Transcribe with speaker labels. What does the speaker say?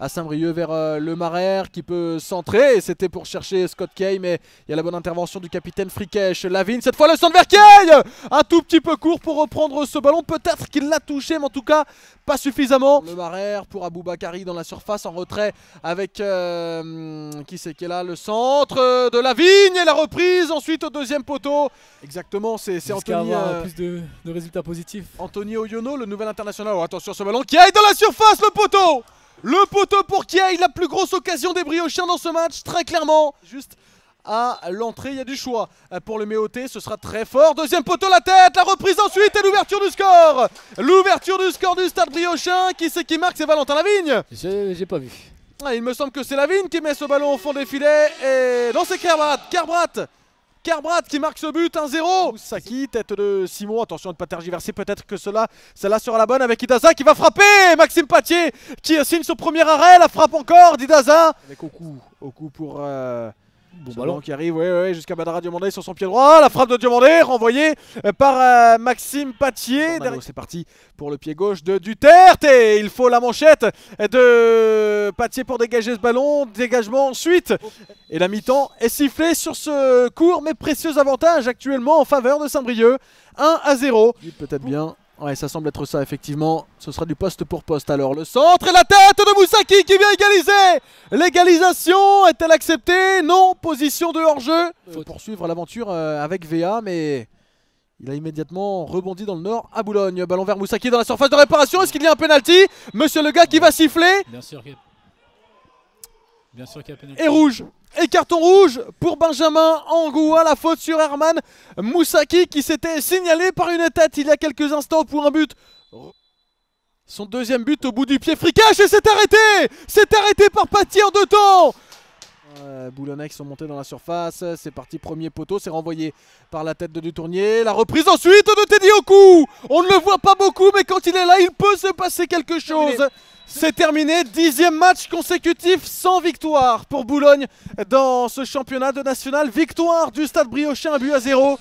Speaker 1: à Saint-Brieuc vers euh, le Marère qui peut centrer. C'était pour chercher Scott Kay, mais il y a la bonne intervention du capitaine Frikesh. Lavigne, cette fois le centre vers Kay Un tout petit peu court pour reprendre ce ballon. Peut-être qu'il l'a touché, mais en tout cas, pas suffisamment. Le Marère pour Bakari dans la surface en retrait avec euh, qui c'est qui est là Le centre de Lavigne et la reprise ensuite au deuxième poteau. Exactement, c'est Anthony. Euh, plus de, résultats positifs. Anthony Oyono, le nouvel international. Oh, attention, ce ballon qui aille dans la surface, le poteau le poteau pour Kiai, la plus grosse occasion des briochiens dans ce match, très clairement. Juste à l'entrée, il y a du choix euh, pour le Méoté, ce sera très fort. Deuxième poteau, la tête, la reprise ensuite et l'ouverture du score L'ouverture du score du stade briochin, qui c'est qui marque C'est Valentin Lavigne J'ai pas vu. Ah, il me semble que c'est Lavigne qui met ce ballon au fond des filets et dans ses Kerbrat, Kerbrat Kerbrat qui marque ce but, 1-0 Saki, tête de Simon, attention de ne pas tergiverser, peut-être que cela, cela sera la bonne avec Idaza qui va frapper Maxime Patier qui signe son premier arrêt, la frappe encore d'Idaza Avec Oku, Oku pour... Euh, Bon ballon qui arrive, oui, oui, jusqu'à Badara Diomandé sur son pied droit. La frappe de Diomandé renvoyée euh, par euh, Maxime Patier. C'est parti pour le pied gauche de Duterte. Et il faut la manchette de Patier pour dégager ce ballon. Dégagement ensuite. Et la mi-temps est sifflée sur ce court mais précieux avantage actuellement en faveur de Saint-Brieuc. 1 à 0. Peut-être bien Ouais, ça semble être ça, effectivement. Ce sera du poste pour poste. Alors, le centre et la tête de Moussaki qui vient égaliser L'égalisation est-elle acceptée Non, position de hors-jeu. il euh, faut poursuivre l'aventure euh, avec VA, mais il a immédiatement rebondi dans le nord à Boulogne. Ballon vers Moussaki dans la surface de réparation. Est-ce qu'il y a un penalty Monsieur le gars qui va siffler. Bien sûr, et rouge et carton rouge pour Benjamin Angoua, la faute sur Herman Moussaki qui s'était signalé par une tête il y a quelques instants pour un but. Son deuxième but au bout du pied, fricache et s'est arrêté C'est arrêté par pâtir de temps Boulonnais qui sont montés dans la surface. C'est parti, premier poteau. C'est renvoyé par la tête de Dutournier. La reprise ensuite de Teddy Oku. On ne le voit pas beaucoup, mais quand il est là, il peut se passer quelque chose. C'est terminé, dixième match consécutif sans victoire pour Boulogne dans ce championnat de national. Victoire du Stade Briochin, à but à zéro.